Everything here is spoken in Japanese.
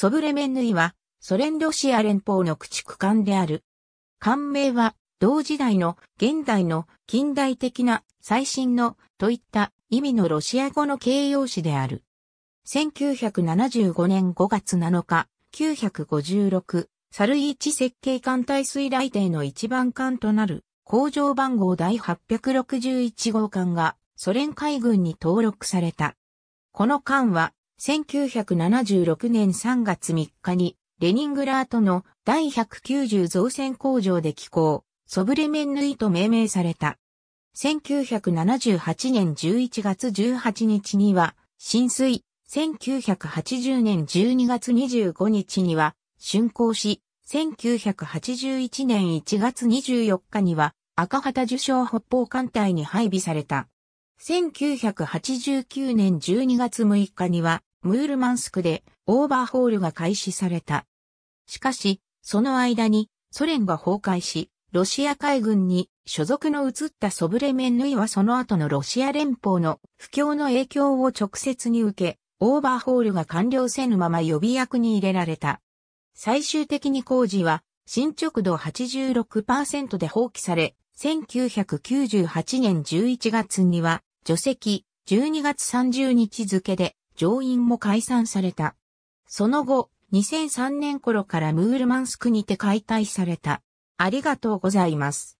ソブレメンヌイは、ソ連ロシア連邦の駆逐艦である。艦名は、同時代の、現代の、近代的な、最新の、といった意味のロシア語の形容詞である。1975年5月7日、956、サルイーチ設計艦隊水雷艇の一番艦となる、工場番号第861号艦が、ソ連海軍に登録された。この艦は、1976年3月3日に、レニングラートの第190造船工場で寄港、ソブレメンヌイと命名された。1978年11月18日には、浸水、1980年12月25日には、竣工し、1981年1月24日には、赤旗受賞北方艦隊に配備された。1989年12月6日には、ムールマンスクでオーバーホールが開始された。しかし、その間にソ連が崩壊し、ロシア海軍に所属の移ったソブレメンヌイはその後のロシア連邦の不況の影響を直接に受け、オーバーホールが完了せぬまま予備役に入れられた。最終的に工事は進捗度86%で放棄され、1998年11月には除籍12月30日付で上院も解散された。その後、2003年頃からムールマンスクにて解体された。ありがとうございます。